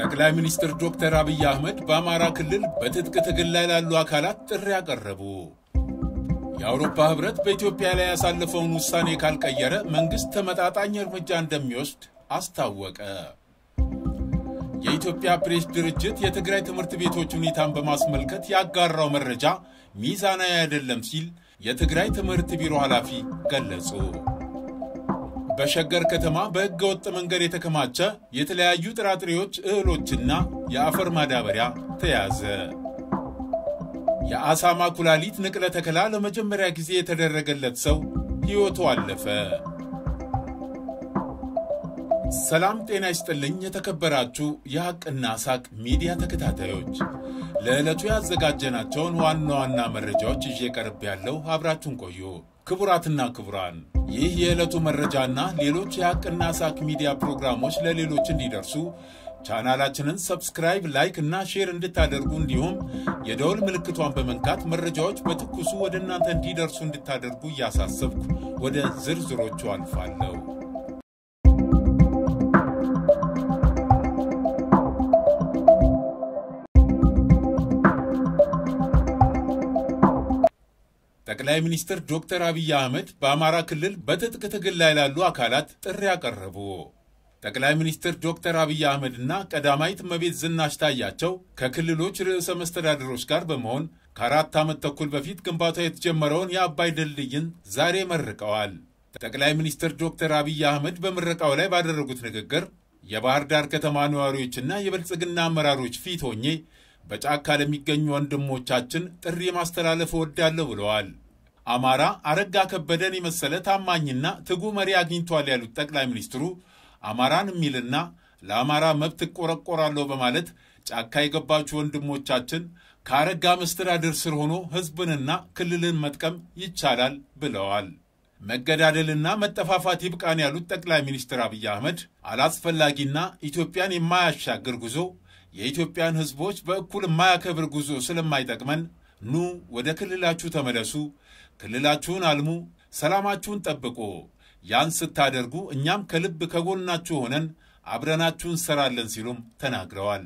ጠቅላይ ሚኒስትር ዶክተር አብይ አህመድ በአማራ ክልል በትጥቅ ትግል ላይ ላሉ አካላት ጥሪ አቀረቡ። የአውሮፓ ህብረት በኢትዮጵያ ላይ ያሳለፈውን ውሳኔ ካልቀየረ መንግሥት ተመጣጣኝ እርምጃ እንደሚወስድ አስታወቀ። የኢትዮጵያ ፕሬስ ድርጅት የትግራይ ትምህርት ቤቶች ሁኔታን በማስመልከት ያጋራው መረጃ ሚዛናዊ አይደለም ሲል የትግራይ ትምህርት ቢሮ ኃላፊ ገለጹ። በሸገር ከተማ በሕገ ወጥ መንገድ የተከማቸ የተለያዩ ጥራጥሬዎች፣ እህሎችና የአፈር ማዳበሪያ ተያዘ። የአሳማ ኩላሊት ንቅለ ተከላ ለመጀመሪያ ጊዜ የተደረገለት ሰው ሕይወቱ አለፈ። ሰላም ጤና ይስጥልኝ። የተከበራችሁ የሐቅና ሳቅ ሚዲያ ተከታታዮች ለዕለቱ ያዘጋጀናቸውን ዋና ዋና መረጃዎች ይዤ ቀርብ ያለው አብራችሁን ቆዩ። ክቡራትና ክቡራን ይህ የዕለቱ መረጃና ሌሎች የሐቅና ሳክ ሚዲያ ፕሮግራሞች ለሌሎች እንዲደርሱ ቻናላችንን ሰብስክራይብ፣ ላይክ እና ሼር እንድታደርጉ እንዲሁም የደወል ምልክቷን በመንካት መረጃዎች በትኩሱ ወደ እናንተ እንዲደርሱ እንድታደርጉ እያሳሰብኩ ወደ ዝርዝሮቹ አልፋለሁ። ጠቅላይ ሚኒስትር ዶክተር አብይ አህመድ በአማራ ክልል በትጥቅ ትግል ላይ ላሉ አካላት ጥሪ አቀረቡ። ጠቅላይ ሚኒስትር ዶክተር አብይ አህመድና ቀዳማዊት እመቤት ዝናሽ ታያቸው ከክልሎች ርዕሰ መስተዳድሮች ጋር በመሆን ከአራት ዓመት ተኩል በፊት ግንባታው የተጀመረውን የአባይ ድልድይን ዛሬ መርቀዋል። ጠቅላይ ሚኒስትር ዶክተር አብይ አህመድ በምረቃው ላይ ባደረጉት ንግግር የባህር ዳር ከተማ ነዋሪዎችና የብልጽግና አመራሮች ፊት ሆኜ በጫካ ለሚገኙ ወንድሞቻችን ጥሪ ማስተላለፍ እወዳለሁ ብለዋል። አማራ አረጋ ከበደን የመሰለ ታማኝና ትጉ መሪ አግኝቷል ያሉት ጠቅላይ ሚኒስትሩ አማራን የሚልና ለአማራ መብት እቆረቆራለሁ በማለት ጫካ የገባችሁ ወንድሞቻችን ከአረጋ መስተዳድር ስር ሆኖ ሕዝብንና ክልልን መጥቀም ይቻላል ብለዋል። መገዳደልና መጠፋፋት ይብቃን ያሉት ጠቅላይ ሚኒስትር አብይ አህመድ አላስፈላጊና ኢትዮጵያን የማያሻግር ጉዞ፣ የኢትዮጵያን ሕዝቦች በእኩል የማያከብር ጉዞ ስለማይጠቅመን ኑ ወደ ክልላችሁ ተመለሱ ክልላችሁን አልሙ፣ ሰላማችሁን ጠብቁ። ያን ስታደርጉ እኛም ከልብ ከጎናችሁ ሆነን አብረናችሁ እንሰራለን ሲሉም ተናግረዋል።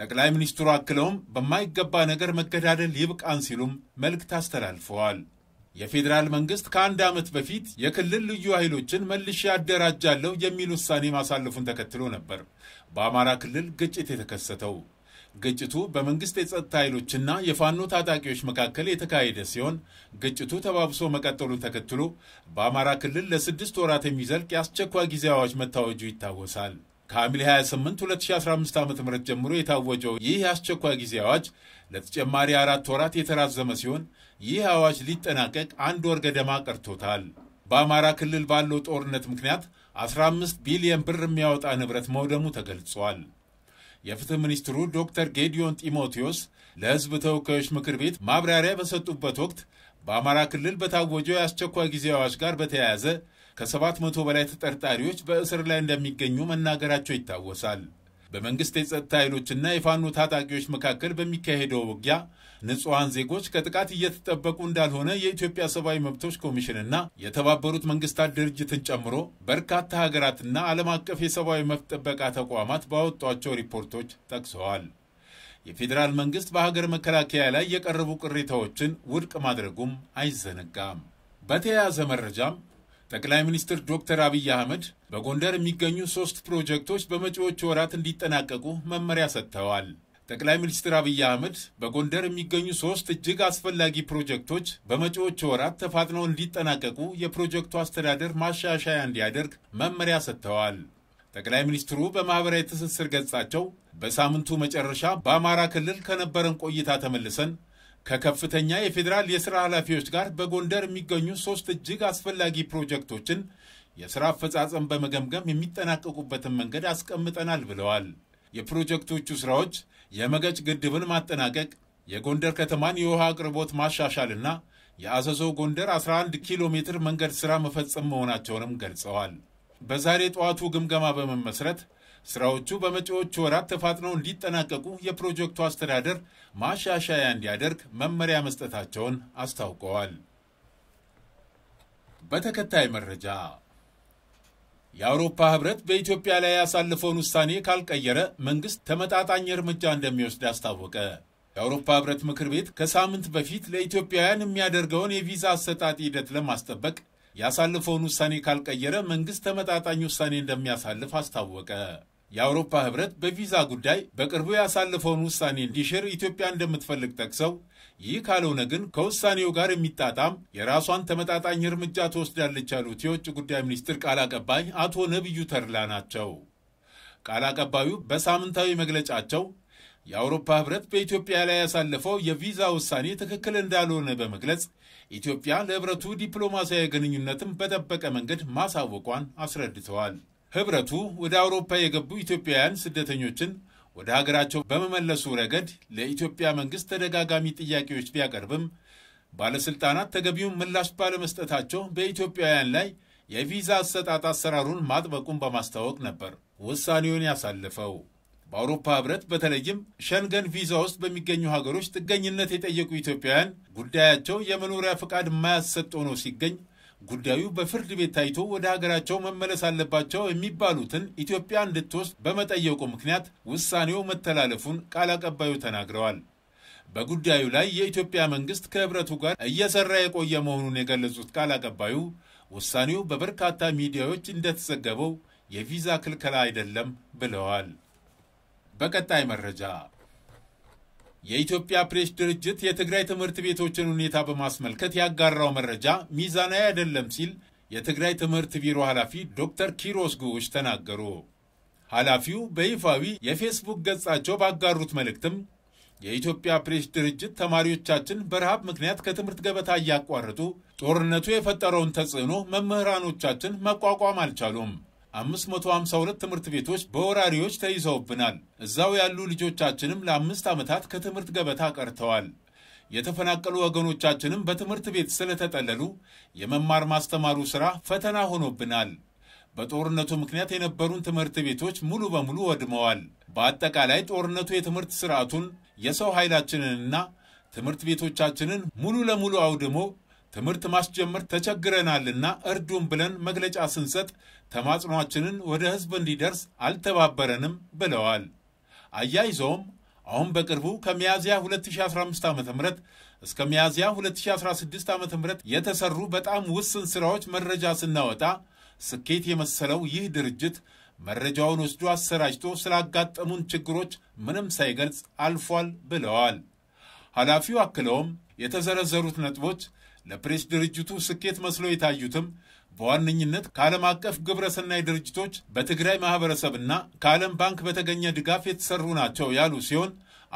ጠቅላይ ሚኒስትሩ አክለውም በማይገባ ነገር መገዳደል ይብቃን ሲሉም መልእክት አስተላልፈዋል። የፌዴራል መንግስት ከአንድ ዓመት በፊት የክልል ልዩ ኃይሎችን መልሼ አደራጃለሁ የሚል ውሳኔ ማሳለፉን ተከትሎ ነበር በአማራ ክልል ግጭት የተከሰተው። ግጭቱ በመንግስት የጸጥታ ኃይሎችና የፋኖ ታጣቂዎች መካከል የተካሄደ ሲሆን ግጭቱ ተባብሶ መቀጠሉን ተከትሎ በአማራ ክልል ለስድስት ወራት የሚዘልቅ የአስቸኳይ ጊዜ አዋጅ መታወጁ ይታወሳል። ከሐምሌ 28 2015 ዓ ም ጀምሮ የታወጀው ይህ የአስቸኳይ ጊዜ አዋጅ ለተጨማሪ አራት ወራት የተራዘመ ሲሆን ይህ አዋጅ ሊጠናቀቅ አንድ ወር ገደማ ቀርቶታል። በአማራ ክልል ባለው ጦርነት ምክንያት 15 ቢሊየን ብር የሚያወጣ ንብረት መውደሙ ተገልጿል። የፍትህ ሚኒስትሩ ዶክተር ጌዲዮን ጢሞቴዎስ ለሕዝብ ተወካዮች ምክር ቤት ማብራሪያ በሰጡበት ወቅት በአማራ ክልል በታወጀው የአስቸኳይ ጊዜ አዋጅ ጋር በተያያዘ ከሰባት መቶ በላይ ተጠርጣሪዎች በእስር ላይ እንደሚገኙ መናገራቸው ይታወሳል። በመንግስት የጸጥታ ኃይሎችና የፋኖ ታጣቂዎች መካከል በሚካሄደው ውጊያ ንጹሐን ዜጎች ከጥቃት እየተጠበቁ እንዳልሆነ የኢትዮጵያ ሰብአዊ መብቶች ኮሚሽንና የተባበሩት መንግስታት ድርጅትን ጨምሮ በርካታ ሀገራትና ዓለም አቀፍ የሰብአዊ መብት ጥበቃ ተቋማት ባወጧቸው ሪፖርቶች ጠቅሰዋል። የፌዴራል መንግስት በሀገር መከላከያ ላይ የቀረቡ ቅሬታዎችን ውድቅ ማድረጉም አይዘነጋም። በተያያዘ መረጃም ጠቅላይ ሚኒስትር ዶክተር አብይ አህመድ በጎንደር የሚገኙ ሶስት ፕሮጀክቶች በመጪዎቹ ወራት እንዲጠናቀቁ መመሪያ ሰጥተዋል። ጠቅላይ ሚኒስትር አብይ አህመድ በጎንደር የሚገኙ ሶስት እጅግ አስፈላጊ ፕሮጀክቶች በመጪዎቹ ወራት ተፋጥነው እንዲጠናቀቁ የፕሮጀክቱ አስተዳደር ማሻሻያ እንዲያደርግ መመሪያ ሰጥተዋል። ጠቅላይ ሚኒስትሩ በማኅበራዊ ትስስር ገጻቸው በሳምንቱ መጨረሻ በአማራ ክልል ከነበረን ቆይታ ተመልሰን ከከፍተኛ የፌዴራል የሥራ ኃላፊዎች ጋር በጎንደር የሚገኙ ሦስት እጅግ አስፈላጊ ፕሮጀክቶችን የሥራ አፈጻጸም በመገምገም የሚጠናቀቁበትን መንገድ አስቀምጠናል ብለዋል። የፕሮጀክቶቹ ሥራዎች የመገጭ ግድብን ማጠናቀቅ፣ የጎንደር ከተማን የውሃ አቅርቦት ማሻሻልና የአዘዞ ጎንደር 11 ኪሎ ሜትር መንገድ ሥራ መፈጸም መሆናቸውንም ገልጸዋል። በዛሬ ጠዋቱ ግምገማ በመመስረት ስራዎቹ በመጪዎቹ ወራት ተፋጥነው እንዲጠናቀቁ የፕሮጀክቱ አስተዳደር ማሻሻያ እንዲያደርግ መመሪያ መስጠታቸውን አስታውቀዋል። በተከታይ መረጃ የአውሮፓ ህብረት በኢትዮጵያ ላይ ያሳለፈውን ውሳኔ ካልቀየረ መንግስት ተመጣጣኝ እርምጃ እንደሚወስድ አስታወቀ። የአውሮፓ ህብረት ምክር ቤት ከሳምንት በፊት ለኢትዮጵያውያን የሚያደርገውን የቪዛ አሰጣጥ ሂደት ለማስጠበቅ ያሳልፈውን ውሳኔ ካልቀየረ መንግሥት ተመጣጣኝ ውሳኔ እንደሚያሳልፍ አስታወቀ። የአውሮፓ ህብረት በቪዛ ጉዳይ በቅርቡ ያሳለፈውን ውሳኔ እንዲሽር ኢትዮጵያ እንደምትፈልግ ጠቅሰው ይህ ካልሆነ ግን ከውሳኔው ጋር የሚጣጣም የራሷን ተመጣጣኝ እርምጃ ትወስዳለች ያሉት የውጭ ጉዳይ ሚኒስትር ቃል አቀባይ አቶ ነቢዩ ተድላ ናቸው። ቃል አቀባዩ በሳምንታዊ መግለጫቸው የአውሮፓ ህብረት በኢትዮጵያ ላይ ያሳለፈው የቪዛ ውሳኔ ትክክል እንዳልሆነ በመግለጽ ኢትዮጵያ ለህብረቱ ዲፕሎማሲያዊ ግንኙነትን በጠበቀ መንገድ ማሳወቋን አስረድተዋል። ህብረቱ ወደ አውሮፓ የገቡ ኢትዮጵያውያን ስደተኞችን ወደ ሀገራቸው በመመለሱ ረገድ ለኢትዮጵያ መንግስት ተደጋጋሚ ጥያቄዎች ቢያቀርብም ባለስልጣናት ተገቢውን ምላሽ ባለመስጠታቸው በኢትዮጵያውያን ላይ የቪዛ አሰጣጥ አሰራሩን ማጥበቁን በማስታወቅ ነበር ውሳኔውን ያሳለፈው። በአውሮፓ ህብረት በተለይም ሸንገን ቪዛ ውስጥ በሚገኙ ሀገሮች ጥገኝነት የጠየቁ ኢትዮጵያውያን ጉዳያቸው የመኖሪያ ፈቃድ የማያሰጠው ነው ሲገኝ ጉዳዩ በፍርድ ቤት ታይቶ ወደ ሀገራቸው መመለስ አለባቸው የሚባሉትን ኢትዮጵያ እንድትወስድ በመጠየቁ ምክንያት ውሳኔው መተላለፉን ቃል አቀባዩ ተናግረዋል። በጉዳዩ ላይ የኢትዮጵያ መንግስት ከህብረቱ ጋር እየሰራ የቆየ መሆኑን የገለጹት ቃል አቀባዩ ውሳኔው በበርካታ ሚዲያዎች እንደተዘገበው የቪዛ ክልከላ አይደለም ብለዋል። በቀጣይ መረጃ የኢትዮጵያ ፕሬስ ድርጅት የትግራይ ትምህርት ቤቶችን ሁኔታ በማስመልከት ያጋራው መረጃ ሚዛናዊ አይደለም ሲል የትግራይ ትምህርት ቢሮ ኃላፊ ዶክተር ኪሮስ ጉዎች ተናገሩ። ኃላፊው በይፋዊ የፌስቡክ ገጻቸው ባጋሩት መልእክትም የኢትዮጵያ ፕሬስ ድርጅት ተማሪዎቻችን በረሃብ ምክንያት ከትምህርት ገበታ እያቋረጡ ጦርነቱ የፈጠረውን ተጽዕኖ መምህራኖቻችን መቋቋም አልቻሉም። 552 ትምህርት ቤቶች በወራሪዎች ተይዘውብናል። እዛው ያሉ ልጆቻችንም ለአምስት ዓመታት ከትምህርት ገበታ ቀርተዋል። የተፈናቀሉ ወገኖቻችንም በትምህርት ቤት ስለተጠለሉ የመማር ማስተማሩ ሥራ ፈተና ሆኖብናል። በጦርነቱ ምክንያት የነበሩን ትምህርት ቤቶች ሙሉ በሙሉ ወድመዋል። በአጠቃላይ ጦርነቱ የትምህርት ሥርዓቱን የሰው ኃይላችንንና ትምህርት ቤቶቻችንን ሙሉ ለሙሉ አውድሞ ትምህርት ማስጀመር ተቸግረናልና እርዱን ብለን መግለጫ ስንሰጥ ተማጽኗችንን ወደ ሕዝብ እንዲደርስ አልተባበረንም ብለዋል። አያይዘውም አሁን በቅርቡ ከሚያዝያ 2015 ዓ ም እስከ ሚያዝያ 2016 ዓ ም የተሰሩ በጣም ውስን ሥራዎች መረጃ ስናወጣ ስኬት የመሰለው ይህ ድርጅት መረጃውን ወስዶ አሰራጭቶ ስላጋጠሙን ችግሮች ምንም ሳይገልጽ አልፏል ብለዋል። ኃላፊው አክለውም የተዘረዘሩት ነጥቦች ለፕሬስ ድርጅቱ ስኬት መስለው የታዩትም በዋነኝነት ከዓለም አቀፍ ግብረሰናይ ድርጅቶች በትግራይ ማኅበረሰብና ከዓለም ባንክ በተገኘ ድጋፍ የተሰሩ ናቸው ያሉ ሲሆን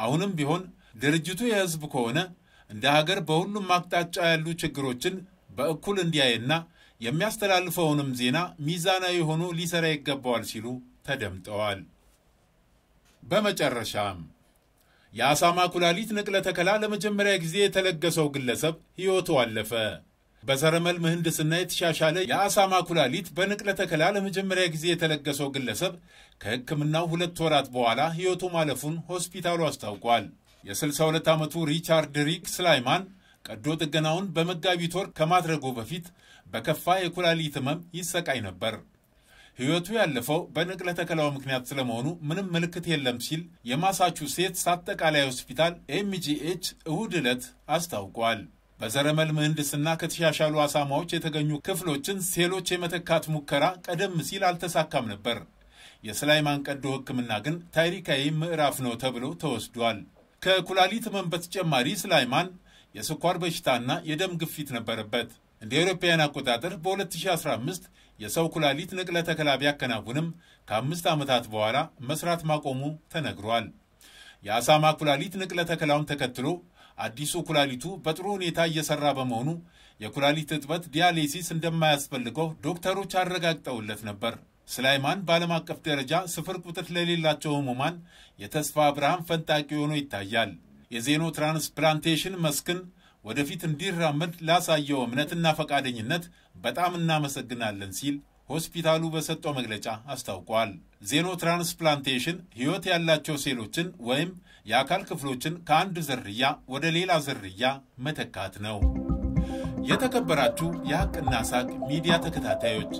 አሁንም ቢሆን ድርጅቱ የሕዝብ ከሆነ እንደ ሀገር በሁሉም አቅጣጫ ያሉ ችግሮችን በእኩል እንዲያይና የሚያስተላልፈውንም ዜና ሚዛናዊ ሆኖ ሊሰራ ይገባዋል ሲሉ ተደምጠዋል። በመጨረሻም የአሳማ ኩላሊት ንቅለ ተከላ ለመጀመሪያ ጊዜ የተለገሰው ግለሰብ ሕይወቱ አለፈ። በሰረመል ምህንድስና የተሻሻለ የአሳማ ኩላሊት በንቅለ ተከላ ለመጀመሪያ ጊዜ የተለገሰው ግለሰብ ከሕክምናው ሁለት ወራት በኋላ ሕይወቱ ማለፉን ሆስፒታሉ አስታውቋል። የ62 ዓመቱ ሪቻርድ ሪክ ስላይማን ቀዶ ጥገናውን በመጋቢት ወር ከማድረጉ በፊት በከፋ የኩላሊት ህመም ይሰቃይ ነበር። ሕይወቱ ያለፈው በንቅለ ተከላው ምክንያት ስለመሆኑ ምንም ምልክት የለም ሲል የማሳቹሴትስ አጠቃላይ ሆስፒታል ኤምጂኤች እሁድ ዕለት አስታውቋል። በዘረመል ምህንድስና ከተሻሻሉ አሳማዎች የተገኙ ክፍሎችን ሴሎች የመተካት ሙከራ ቀደም ሲል አልተሳካም ነበር። የስላይማን ቀዶ ሕክምና ግን ታሪካዊ ምዕራፍ ነው ተብሎ ተወስዷል። ከኩላሊት ህመም በተጨማሪ ስላይማን የስኳር በሽታና የደም ግፊት ነበረበት። እንደ አውሮፓውያን አቆጣጠር በ2015 የሰው ኩላሊት ንቅለ ተከላ ቢያከናውንም ከአምስት ዓመታት በኋላ መስራት ማቆሙ ተነግሯል። የአሳማ ኩላሊት ንቅለ ተከላውን ተከትሎ አዲሱ ኩላሊቱ በጥሩ ሁኔታ እየሰራ በመሆኑ የኩላሊት እጥበት ዲያሌሲስ እንደማያስፈልገው ዶክተሮች አረጋግጠውለት ነበር። ስላይማን በዓለም አቀፍ ደረጃ ስፍር ቁጥር ለሌላቸው ህሙማን የተስፋ ብርሃን ፈንጣቂ ሆኖ ይታያል። የዜኖ ትራንስፕላንቴሽን መስክን ወደፊት እንዲራመድ ላሳየው እምነትና ፈቃደኝነት በጣም እናመሰግናለን ሲል ሆስፒታሉ በሰጠው መግለጫ አስታውቋል። ዜኖ ትራንስፕላንቴሽን ሕይወት ያላቸው ሴሎችን ወይም የአካል ክፍሎችን ከአንድ ዝርያ ወደ ሌላ ዝርያ መተካት ነው። የተከበራችሁ የሐቅና ሳቅ ሚዲያ ተከታታዮች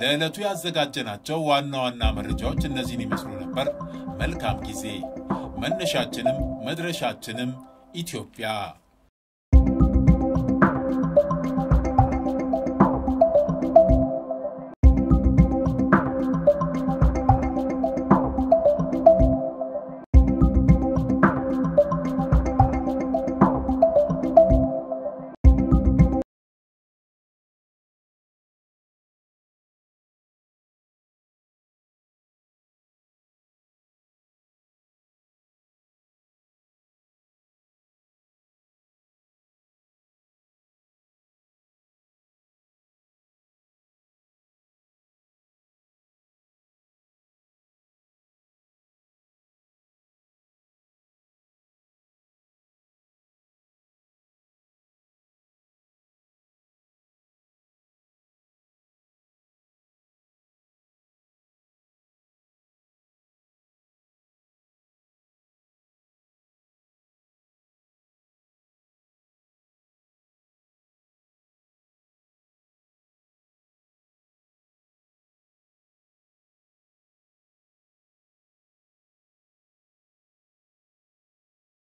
ለዕለቱ ያዘጋጀናቸው ዋና ዋና መረጃዎች እነዚህን ይመስሉ ነበር። መልካም ጊዜ። መነሻችንም መድረሻችንም ኢትዮጵያ